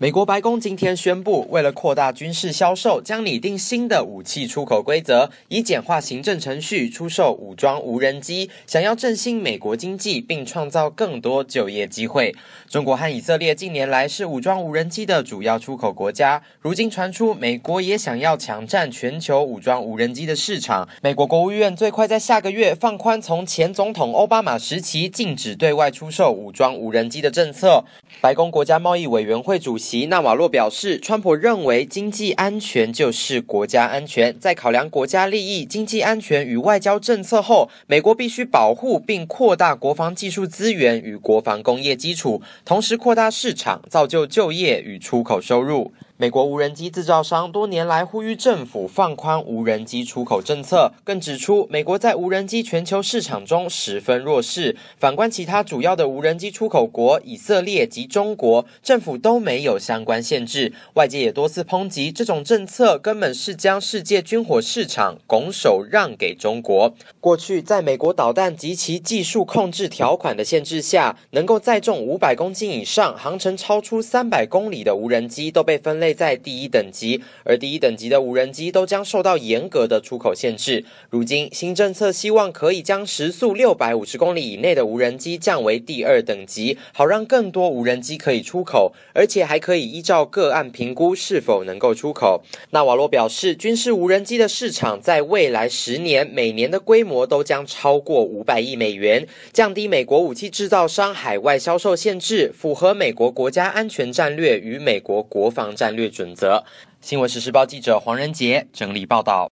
美国白宫今天宣布，为了扩大军事销售，将拟定新的武器出口规则，以简化行政程序，出售武装无人机，想要振兴美国经济并创造更多就业机会。中国和以色列近年来是武装无人机的主要出口国家，如今传出美国也想要抢占全球武装无人机的市场。美国国务院最快在下个月放宽从前总统奥巴马时期禁止对外出售武装无人机的政策。白宫国家贸易委员会主席。其纳瓦洛表示，川普认为经济安全就是国家安全。在考量国家利益、经济安全与外交政策后，美国必须保护并扩大国防技术资源与国防工业基础，同时扩大市场，造就就业与出口收入。美国无人机制造商多年来呼吁政府放宽无人机出口政策，更指出美国在无人机全球市场中十分弱势。反观其他主要的无人机出口国以色列及中国，政府都没有相关限制。外界也多次抨击这种政策根本是将世界军火市场拱手让给中国。过去在美国导弹及其技术控制条款的限制下，能够载重五百公斤以上、航程超出三百公里的无人机都被分类。在第一等级，而第一等级的无人机都将受到严格的出口限制。如今新政策希望可以将时速六百五十公里以内的无人机降为第二等级，好让更多无人机可以出口，而且还可以依照个案评估是否能够出口。纳瓦罗表示，军事无人机的市场在未来十年每年的规模都将超过五百亿美元。降低美国武器制造商海外销售限制，符合美国国家安全战略与美国国防战。略。对准则，新闻实时报记者黄仁杰整理报道。